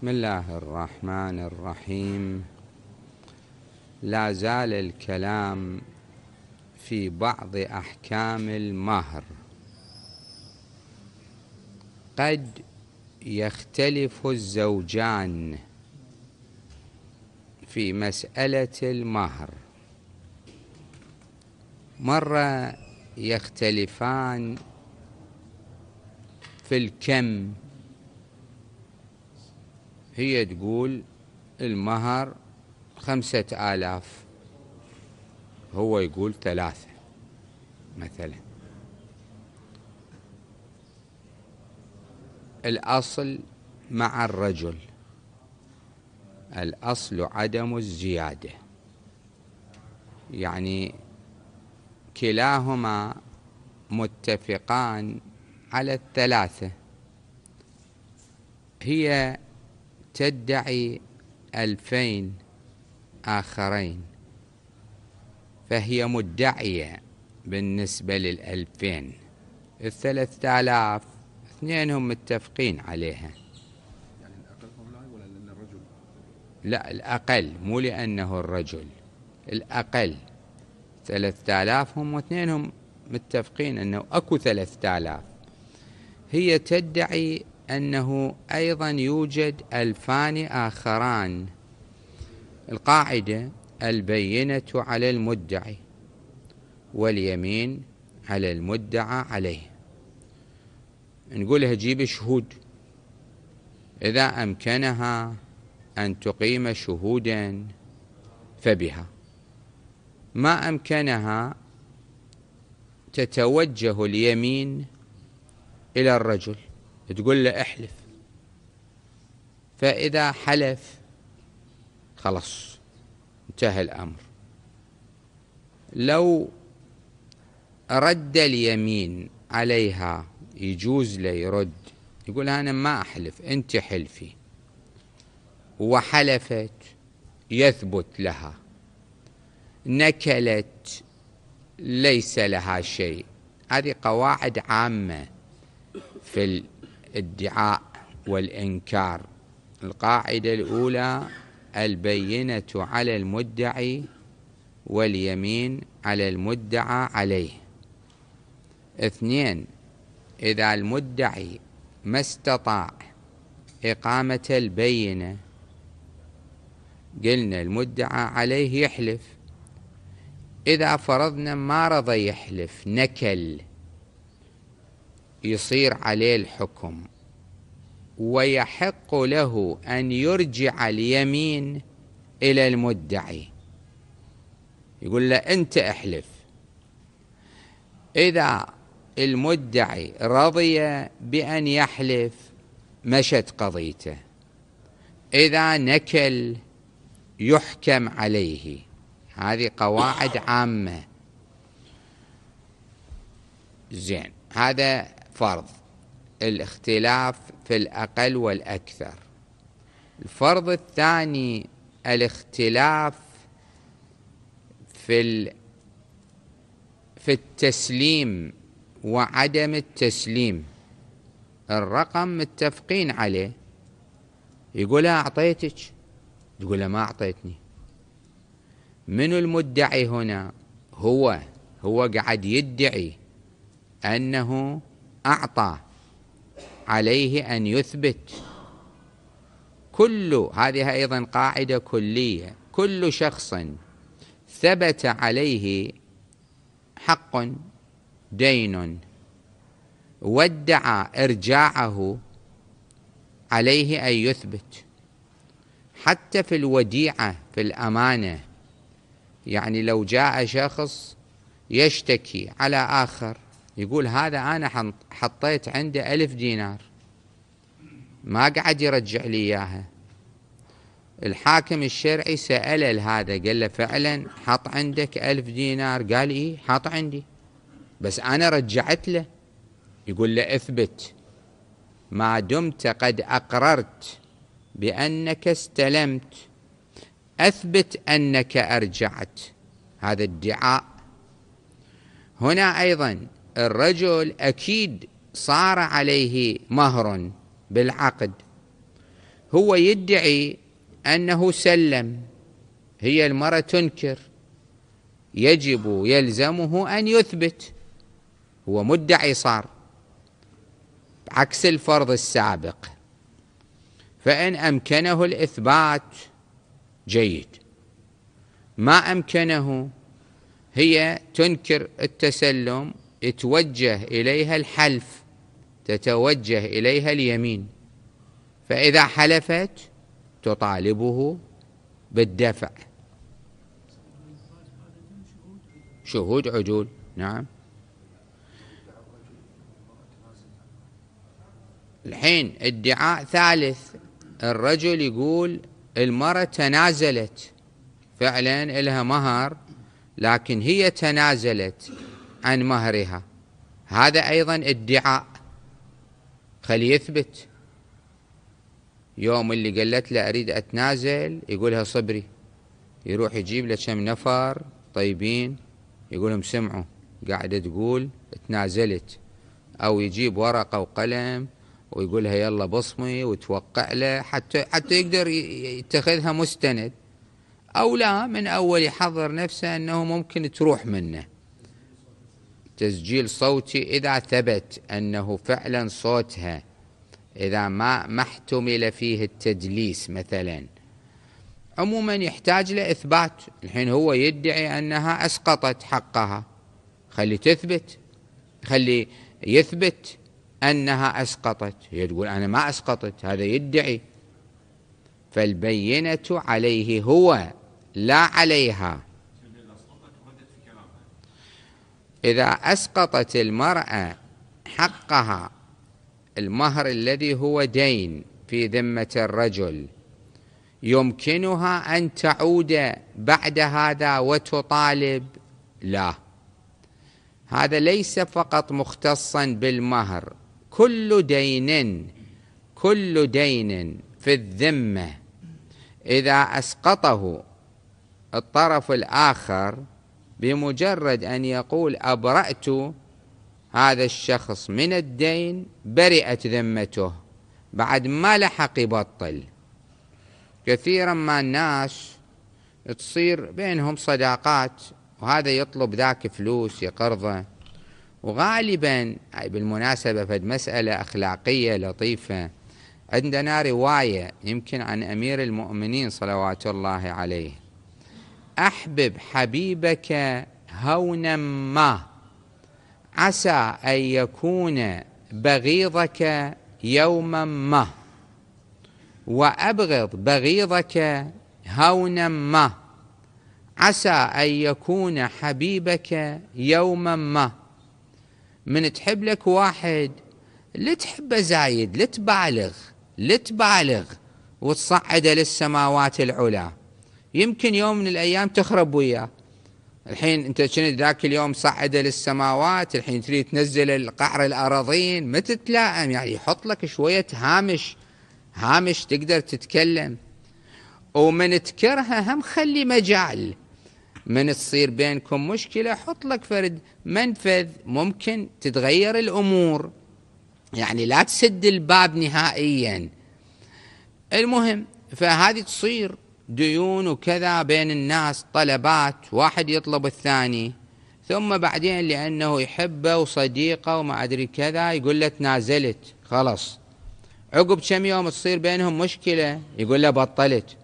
بسم الله الرحمن الرحيم لا زال الكلام في بعض أحكام المهر قد يختلف الزوجان في مسألة المهر مرة يختلفان في الكم هي تقول المهر خمسة آلاف هو يقول ثلاثة مثلا الأصل مع الرجل الأصل عدم الزيادة يعني كلاهما متفقان على الثلاثة هي تدعي ألفين آخرين فهي مدعية بالنسبة للألفين الثلاثة آلاف اثنين هم متفقين عليها يعني الأقل ولا لأن الرجل لا الأقل مو لأنه الرجل الأقل ثلاثة آلاف هم واثنين هم متفقين أنه أكو ثلاثة آلاف هي تدعي أنه أيضا يوجد ألفان آخران القاعدة البينة على المدعي واليمين على المدعى عليه نقولها جيب شهود إذا أمكنها أن تقيم شهودا فبها ما أمكنها تتوجه اليمين إلى الرجل تقول له احلف فإذا حلف خلاص انتهى الأمر لو رد اليمين عليها يجوز له يرد يقول أنا ما أحلف أنت حلفي وحلفت يثبت لها نكلت ليس لها شيء هذه قواعد عامة في الادعاء والإنكار القاعدة الأولى البينة على المدعي واليمين على المدعى عليه اثنين إذا المدعي ما استطاع إقامة البينة قلنا المدعى عليه يحلف إذا فرضنا ما رضى يحلف نكل يصير عليه الحكم ويحق له أن يرجع اليمين إلى المدعي يقول له أنت احلف إذا المدعي رضي بأن يحلف مشت قضيته إذا نكل يحكم عليه هذه قواعد عامة زين هذا فرض الاختلاف في الأقل والأكثر الفرض الثاني الاختلاف في ال... في التسليم وعدم التسليم الرقم متفقين عليه يقول أعطيتك تقول ما أعطيتني من المدعي هنا هو هو قاعد يدعي أنه أعطى عليه أن يثبت كل هذه أيضا قاعدة كلية كل شخص ثبت عليه حق دين وادعى إرجاعه عليه أن يثبت حتى في الوديعة في الأمانة يعني لو جاء شخص يشتكي على آخر يقول هذا أنا حطيت عنده ألف دينار ما قعد يرجع لي إياها الحاكم الشرعي سأله لهذا قال له فعلا حط عندك ألف دينار قال إيه حط عندي بس أنا رجعت له يقول له اثبت ما دمت قد أقررت بأنك استلمت أثبت أنك أرجعت هذا ادعاء هنا أيضا الرجل أكيد صار عليه مهر بالعقد هو يدعي أنه سلم هي المرأة تنكر يجب يلزمه أن يثبت هو مدعي صار عكس الفرض السابق فإن أمكنه الإثبات جيد ما أمكنه هي تنكر التسلم يتوجه إليها الحلف تتوجه إليها اليمين فإذا حلفت تطالبه بالدفع شهود عجول نعم الحين ادعاء ثالث الرجل يقول المرأة تنازلت فعلا لها مهر لكن هي تنازلت عن مهرها هذا أيضا ادعاء خلي يثبت يوم اللي قالت له أريد أتنازل يقولها صبري يروح يجيب له كم نفر طيبين يقولهم سمعوا قاعدة تقول تنازلت أو يجيب ورقة وقلم ويقولها يلا بصمي وتوقع له حتى حتى يقدر يتخذها مستند أو لا من أول يحضر نفسه أنه ممكن تروح منه تسجيل صوتي إذا ثبت أنه فعلا صوتها إذا ما ما احتمل فيه التدليس مثلا عموما يحتاج لإثبات الحين هو يدعي أنها أسقطت حقها خلي تثبت خلي يثبت أنها أسقطت هي تقول أنا ما أسقطت هذا يدعي فالبينة عليه هو لا عليها إذا أسقطت المرأة حقها المهر الذي هو دين في ذمة الرجل يمكنها أن تعود بعد هذا وتطالب لا هذا ليس فقط مختصا بالمهر كل دين كل دين في الذمة إذا أسقطه الطرف الآخر بمجرد أن يقول أبرأت هذا الشخص من الدين برئت ذمته بعد ما لحق يبطل كثيرا ما الناس تصير بينهم صداقات وهذا يطلب ذاك فلوس يقرضه وغالبا بالمناسبة فد مسألة أخلاقية لطيفة عندنا رواية يمكن عن أمير المؤمنين صلوات الله عليه أحبب حبيبك هونا ما عسى أن يكون بغيضك يوما ما وأبغض بغيضك هونا ما عسى أن يكون حبيبك يوما ما من تحب لك واحد لا تحبه زايد لا تبالغ لا تبالغ وتصعده للسماوات العلى يمكن يوم من الأيام تخرب وياه الحين انت كنت ذاك اليوم صعده للسماوات الحين تريد تنزل القعر الاراضين ما تتلائم يعني يحط لك شويه هامش هامش تقدر تتكلم ومن تكرهه هم خلي مجال من تصير بينكم مشكله حط لك فرد منفذ ممكن تتغير الامور يعني لا تسد الباب نهائيا المهم فهذه تصير ديون وكذا بين الناس طلبات واحد يطلب الثاني ثم بعدين لأنه يحبه وصديقه وما أدري كذا يقول له تنازلت خلص عقب كم يوم تصير بينهم مشكلة يقول له بطلت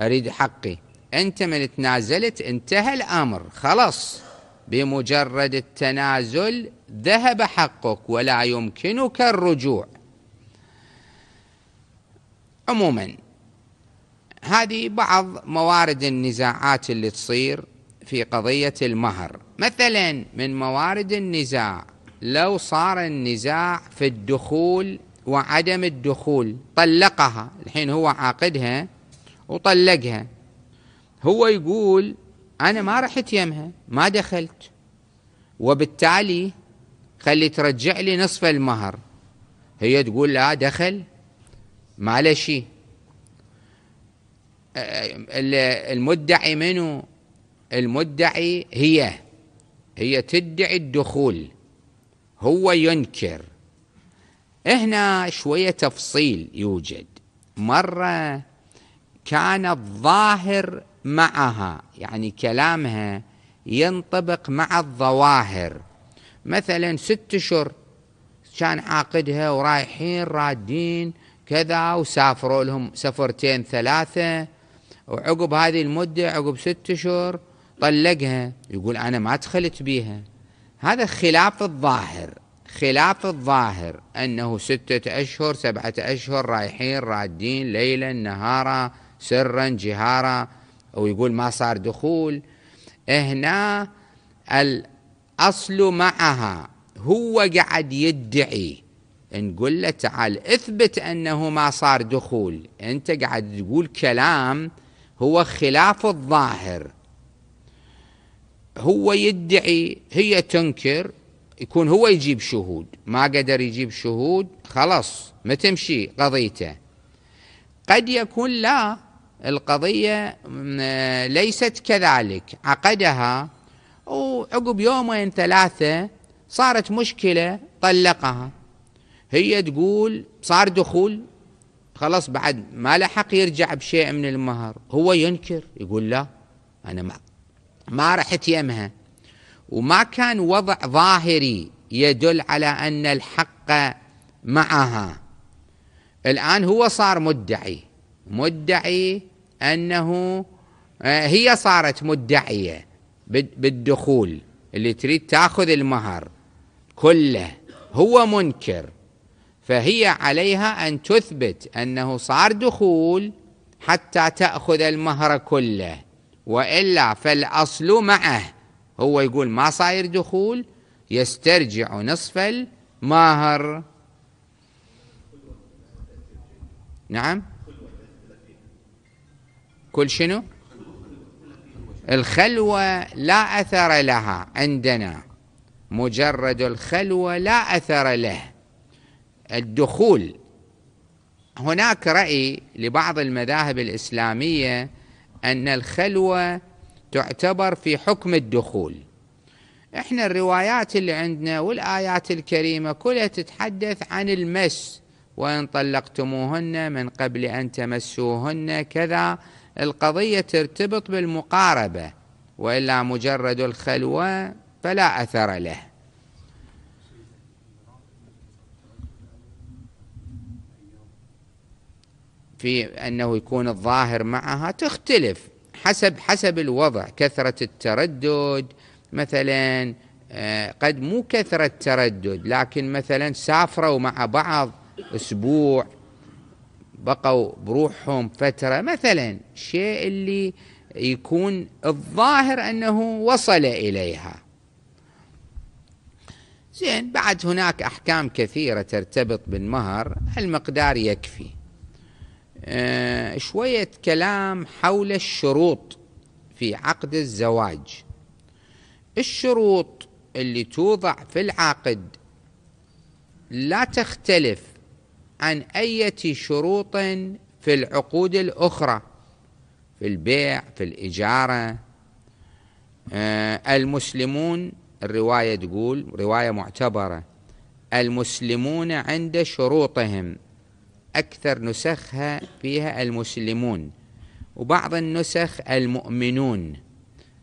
أريد حقي أنت من تنازلت انتهى الأمر خلص بمجرد التنازل ذهب حقك ولا يمكنك الرجوع عموما هذه بعض موارد النزاعات اللي تصير في قضية المهر مثلا من موارد النزاع لو صار النزاع في الدخول وعدم الدخول طلقها الحين هو عاقدها وطلقها هو يقول أنا ما رحت يمها ما دخلت وبالتالي خلي ترجع لي نصف المهر هي تقول لا دخل ما له شيء المدعي منه المدعي هي هي تدعي الدخول هو ينكر هنا شوية تفصيل يوجد مرة كان الظاهر معها يعني كلامها ينطبق مع الظواهر مثلا ست اشهر كان عاقدها ورايحين رادين كذا وسافروا لهم سفرتين ثلاثة وعقب هذه المدة عقب ست أشهر طلقها يقول أنا ما دخلت بيها هذا خلاف الظاهر خلاف الظاهر أنه ستة أشهر سبعة أشهر رايحين رادين ليلا نهارا سرا جهارا أو يقول ما صار دخول هنا الأصل معها هو قاعد يدعي نقول له تعال اثبت أنه ما صار دخول أنت قاعد تقول كلام هو خلاف الظاهر هو يدعي هي تنكر يكون هو يجيب شهود ما قدر يجيب شهود خلاص ما تمشي قضيته قد يكون لا القضية ليست كذلك عقدها وعقب يومين ثلاثة صارت مشكلة طلقها هي تقول صار دخول خلاص بعد ما له حق يرجع بشيء من المهر هو ينكر يقول لا أنا ما ما رحت يمها وما كان وضع ظاهري يدل على أن الحق معها الآن هو صار مدعي مدعي أنه آه، هي صارت مدعية بالدخول اللي تريد تاخذ المهر كله هو منكر فهي عليها أن تثبت أنه صار دخول حتى تأخذ المهر كله وإلا فالأصل معه هو يقول ما صاير دخول يسترجع نصف المهر نعم كل شنو الخلوة لا أثر لها عندنا مجرد الخلوة لا أثر له الدخول هناك رأي لبعض المذاهب الإسلامية أن الخلوة تعتبر في حكم الدخول احنا الروايات اللي عندنا والآيات الكريمة كلها تتحدث عن المس وإن طلقتموهن من قبل أن تمسوهن كذا القضية ترتبط بالمقاربة وإلا مجرد الخلوة فلا أثر له في أنه يكون الظاهر معها تختلف حسب حسب الوضع كثرة التردد مثلا آه، قد مو كثرة تردد لكن مثلا سافروا مع بعض أسبوع بقوا بروحهم فترة مثلا شيء اللي يكون الظاهر أنه وصل إليها زين بعد هناك أحكام كثيرة ترتبط بالمهر المقدار يكفي آه، شوية كلام حول الشروط في عقد الزواج الشروط اللي توضع في العقد لا تختلف عن أي شروط في العقود الأخرى في البيع في الإجارة آه، المسلمون الرواية تقول رواية معتبرة المسلمون عند شروطهم أكثر نسخها فيها المسلمون وبعض النسخ المؤمنون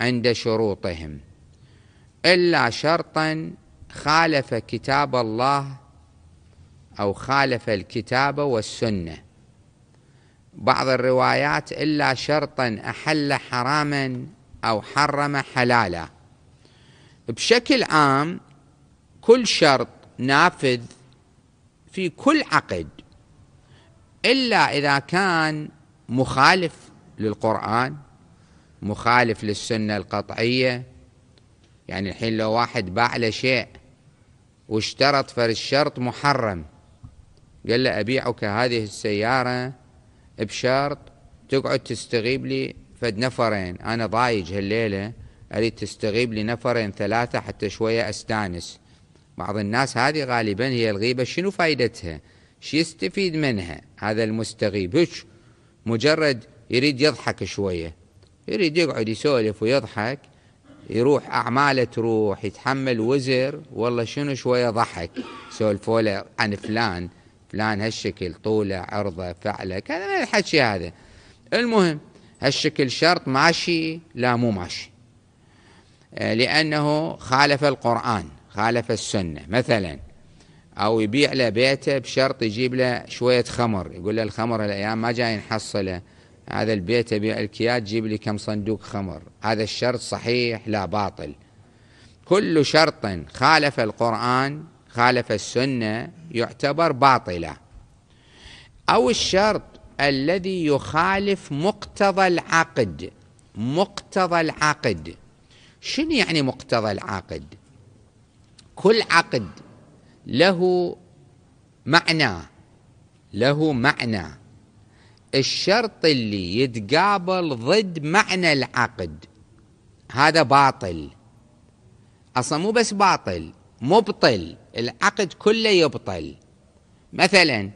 عند شروطهم إلا شرطا خالف كتاب الله أو خالف الكتاب والسنة بعض الروايات إلا شرطا أحل حراما أو حرم حلالا بشكل عام كل شرط نافذ في كل عقد إلا إذا كان مخالف للقرآن مخالف للسنة القطعية يعني الحين لو واحد باع له شيء واشترط فالشرط محرم قال له أبيعك هذه السيارة بشرط تقعد تستغيب لي فد نفرين أنا ضايج هالليلة أريد تستغيب لي نفرين ثلاثة حتى شوية أستانس بعض الناس هذه غالبا هي الغيبة شنو فائدتها شو يستفيد منها هذا المستغيب هيك مجرد يريد يضحك شوية يريد يقعد يسولف ويضحك يروح أعماله تروح يتحمل وزر والله شنو شوية ضحك سولفوا له عن فلان فلان هالشكل طوله عرضه فعله كذا من الحكي هذا المهم هالشكل شرط ماشي لا مو ماشي آه، لأنه خالف القرآن خالف السنة مثلاً او يبيع له بيته بشرط يجيب له شويه خمر يقول له الخمر الايام ما جاي نحصله هذا البيت ابيع الكياد جيب لي كم صندوق خمر هذا الشرط صحيح لا باطل كل شرط خالف القران خالف السنه يعتبر باطله او الشرط الذي يخالف مقتضى العقد مقتضى العقد شنو يعني مقتضى العقد كل عقد له معنى له معنى الشرط اللي يتقابل ضد معنى العقد هذا باطل اصلا مو بس باطل مبطل العقد كله يبطل مثلا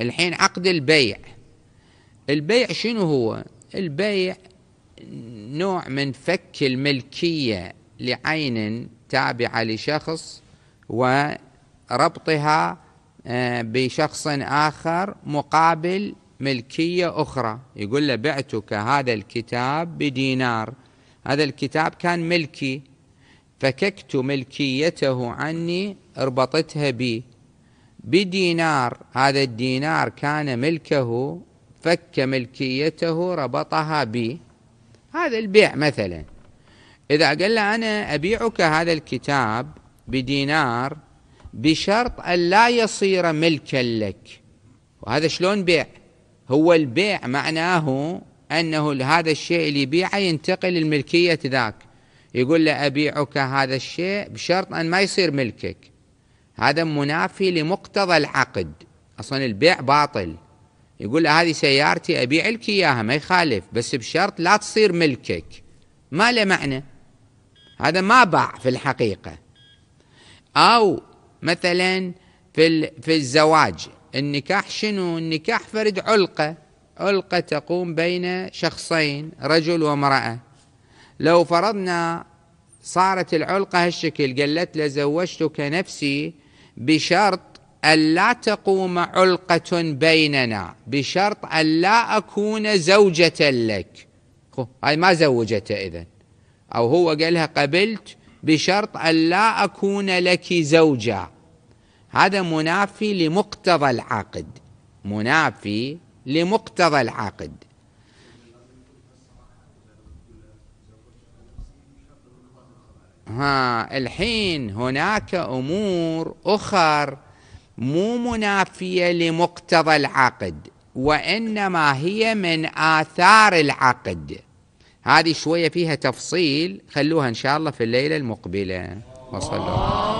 الحين عقد البيع البيع شنو هو البيع نوع من فك الملكيه لعين تابعه لشخص و ربطها آه، بشخص آخر مقابل ملكية أخرى يقول له بعتك هذا الكتاب بدينار هذا الكتاب كان ملكي فككت ملكيته عني اربطتها بي بدينار هذا الدينار كان ملكه فك ملكيته ربطها بي هذا البيع مثلا إذا قال له أنا أبيعك هذا الكتاب بدينار بشرط أن لا يصير ملكا لك وهذا شلون بيع هو البيع معناه أنه هذا الشيء اللي يبيعه ينتقل الملكية ذاك يقول له أبيعك هذا الشيء بشرط أن ما يصير ملكك هذا منافي لمقتضى العقد أصلا البيع باطل يقول له هذه سيارتي أبيع لك إياها ما يخالف بس بشرط لا تصير ملكك ما له معنى هذا ما باع في الحقيقة أو مثلا في في الزواج النكاح شنو النكاح فرد علقة علقة تقوم بين شخصين رجل وامرأة لو فرضنا صارت العلقة هالشكل قالت له زوجتك نفسي بشرط ألا تقوم علقة بيننا بشرط ألا أكون زوجة لك هاي ما زوجته إذا أو هو قالها قبلت بشرط ألا أكون لك زوجا هذا منافي لمقتضى العقد منافي لمقتضى العقد ها الحين هناك أمور أخر مو منافية لمقتضى العقد وإنما هي من آثار العقد هذه شوية فيها تفصيل خلوها إن شاء الله في الليلة المقبلة وصلوا الله